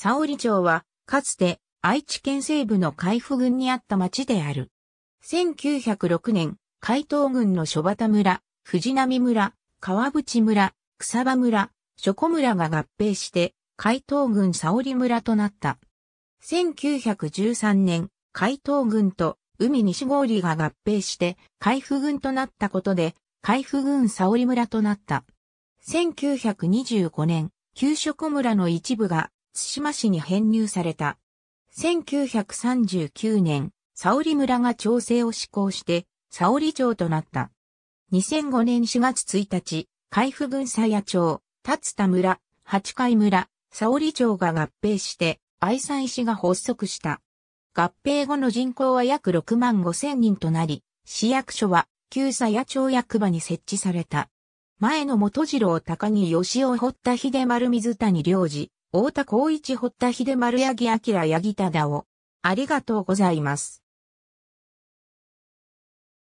沙織町は、かつて愛知県西部の海部郡にあった町である。1906年、海東郡の諸畑村、藤波村、川淵村、草場村、諸古村が合併して、海東郡沙織村となった。1913年、海東郡と海西郡が合併して、海部郡となったことで、海部郡沙織村となった。1925年、旧諸古村の一部が津島市に編入された。1939年、沙織村が調整を施行して、沙織町となった。2005年4月1日、海部郡佐屋町、立田村、八海村、沙織町が合併して、愛西市が発足した。合併後の人口は約6万5千人となり、市役所は旧佐野町役場に設置された。前の元次郎高木義雄堀田秀丸水谷良二、太田光一堀田秀丸八木明八木忠夫。ありがとうございます。